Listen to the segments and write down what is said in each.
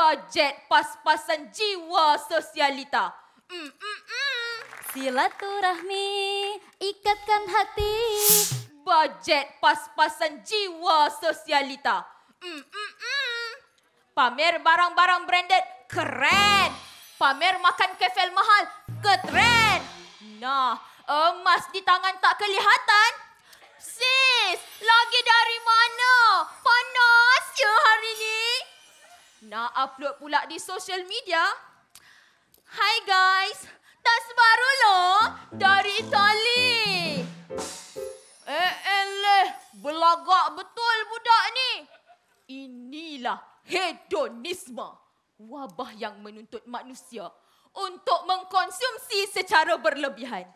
bajet pas-pasan jiwa sosialita. Mm, mm, mm. Silaturahmi, ikatkan hati. Bajet pas-pasan jiwa sosialita. Mm, mm, mm. Pamer barang-barang branded, keren. Pamer makan kefel mahal, keren. Nah, emas di tangan tak kelihatan. Sis, upload pula di social media. Hi guys, tas baru lo dari Itali. Eh, eh, belagak betul budak ni. Inilah hedonisme, wabah yang menuntut manusia untuk mengkonsumsi secara berlebihan.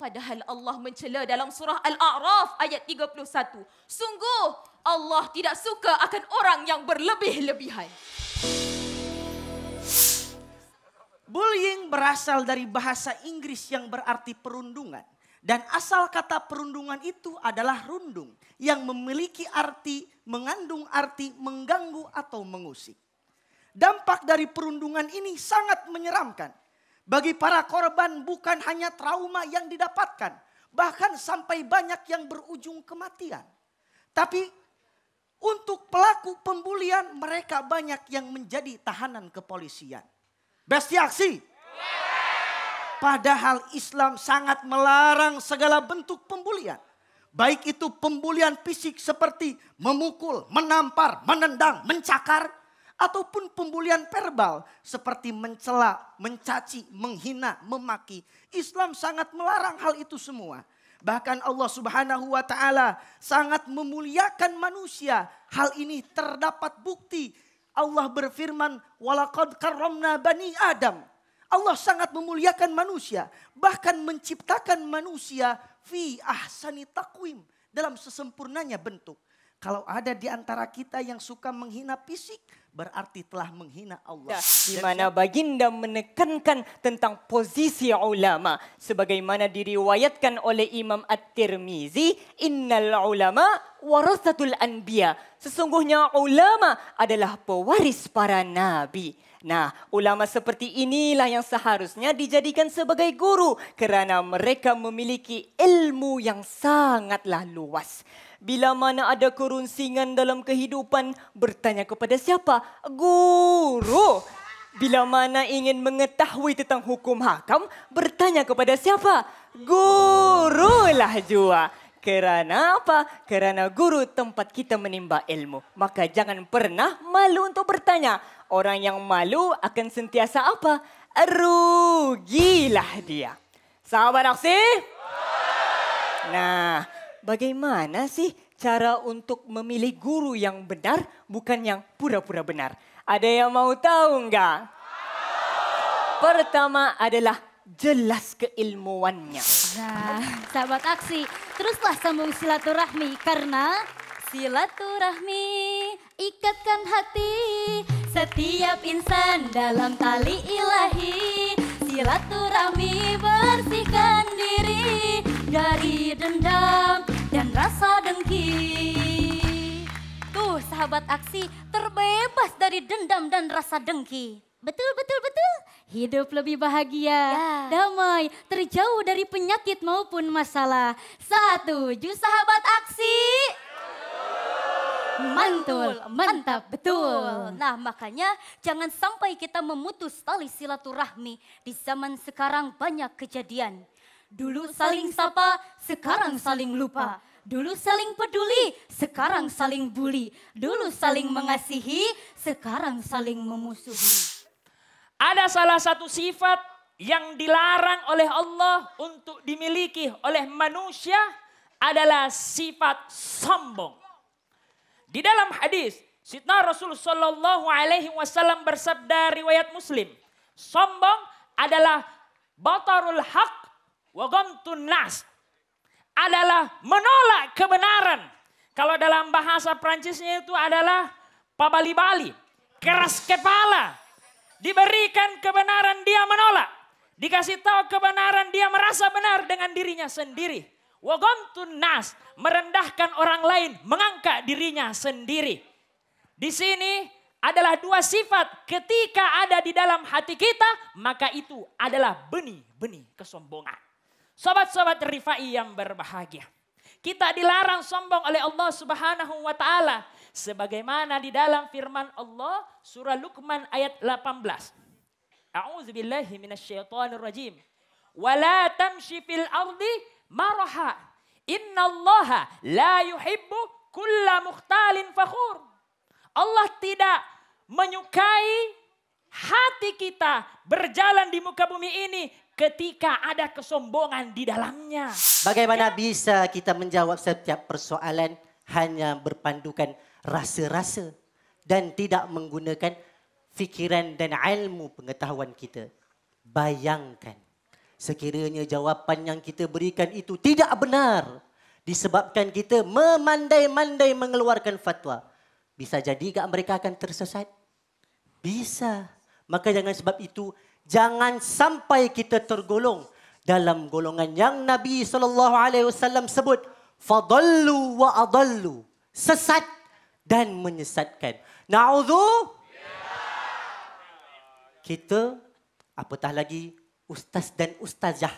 Padahal Allah mencela dalam surah Al-A'raf ayat 31. Sungguh Allah tidak suka akan orang yang berlebih-lebihan. Bullying berasal dari bahasa Inggris yang berarti perundungan. Dan asal kata perundungan itu adalah rundung yang memiliki arti, mengandung arti mengganggu atau mengusik. Dampak dari perundungan ini sangat menyeramkan. Bagi para korban bukan hanya trauma yang didapatkan, bahkan sampai banyak yang berujung kematian. Tapi untuk pelaku pembulian mereka banyak yang menjadi tahanan kepolisian. Besti aksi. Padahal Islam sangat melarang segala bentuk pembulian. Baik itu pembulian fisik seperti memukul, menampar, menendang, mencakar. Ataupun pembulian verbal seperti mencela, mencaci, menghina, memaki. Islam sangat melarang hal itu semua. Bahkan Allah Subhanahu wa Ta'ala sangat memuliakan manusia. Hal ini terdapat bukti Allah berfirman, walakad karomna bani Adam." Allah sangat memuliakan manusia, bahkan menciptakan manusia fi ahsani takwim dalam sesempurnanya bentuk. Kalau ada di antara kita yang suka menghina fisik, berarti telah menghina Allah. Di mana baginda menekankan tentang posisi ulama sebagaimana diriwayatkan oleh Imam At-Tirmizi, "Innal ulama warasatul anbiya." Sesungguhnya ulama adalah pewaris para nabi. Nah, ulama seperti inilah yang seharusnya dijadikan sebagai guru kerana mereka memiliki ilmu yang sangatlah luas. Bila mana ada kerunsingan dalam kehidupan, bertanya kepada siapa? Guru. Bila mana ingin mengetahui tentang hukum hakam, bertanya kepada siapa? Guru lah jua. Kerana apa? Kerana guru tempat kita menimba ilmu. Maka jangan pernah malu untuk bertanya. Orang yang malu akan sentiasa apa? Rugilah dia. Sahabat aksi? Nah, bagaimana sih cara untuk memilih guru yang benar bukan yang pura-pura benar? Ada yang mau tahu nggak? Pertama adalah jelas keilmuannya. Nah, sahabat aksi, teruslah sambung silaturahmi karena silaturahmi ikatkan hati setiap insan dalam tali ilahi silaturahmi bersihkan diri dari dendam dan rasa dengki. Tuh sahabat aksi terbebas dari dendam dan rasa dengki. Betul, betul, betul. Hidup lebih bahagia, ya. damai, terjauh dari penyakit maupun masalah. Satu, jus sahabat aksi. Mantul, mantap, betul. Nah makanya jangan sampai kita memutus tali silaturahmi. Di zaman sekarang banyak kejadian Dulu saling sapa, sekarang saling lupa. Dulu saling peduli, sekarang saling bully. Dulu saling mengasihi, sekarang saling memusuhi. Ada salah satu sifat yang dilarang oleh Allah untuk dimiliki oleh manusia adalah sifat sombong. Di dalam hadis, Sidna Rasul Shallallahu Alaihi Wasallam bersabda riwayat Muslim, sombong adalah batarul hak Wagom tunas adalah menolak kebenaran. Kalau dalam bahasa Prancisnya itu adalah pabali-bali, keras kepala. Diberikan kebenaran dia menolak. Dikasih tahu kebenaran dia merasa benar dengan dirinya sendiri. Wagom tunas merendahkan orang lain, mengangkat dirinya sendiri. Di sini adalah dua sifat ketika ada di dalam hati kita, maka itu adalah benih-benih kesombongan. Sobat-sobat rifai yang berbahagia. Kita dilarang sombong oleh Allah Subhanahu wa taala sebagaimana di dalam firman Allah surah Luqman ayat 18. A'udzubillahi minasyaitonirrajim. Wala tamshi fil ardi maraha. Allah la yuhibbu kulla mukhtalin fakhur. Allah tidak menyukai hati kita berjalan di muka bumi ini ketika ada kesombongan di dalamnya. Bagaimana ya? bisa kita menjawab setiap persoalan hanya berpandukan rasa-rasa dan tidak menggunakan fikiran dan ilmu pengetahuan kita? Bayangkan sekiranya jawapan yang kita berikan itu tidak benar disebabkan kita memandai-mandai mengeluarkan fatwa. Bisa jadi gak mereka akan tersesat? Bisa. Maka jangan sebab itu jangan sampai kita tergolong dalam golongan yang Nabi sallallahu alaihi wasallam sebut fadallu wa adallu sesat dan menyesatkan naudzu kita apatah lagi ustaz dan ustazah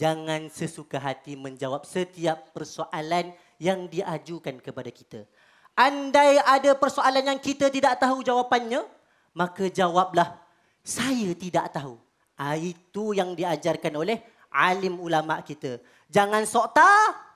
jangan sesuka hati menjawab setiap persoalan yang diajukan kepada kita andai ada persoalan yang kita tidak tahu jawapannya maka jawablah Saya tidak tahu. Ah, itu yang diajarkan oleh alim ulama kita. Jangan sok tahu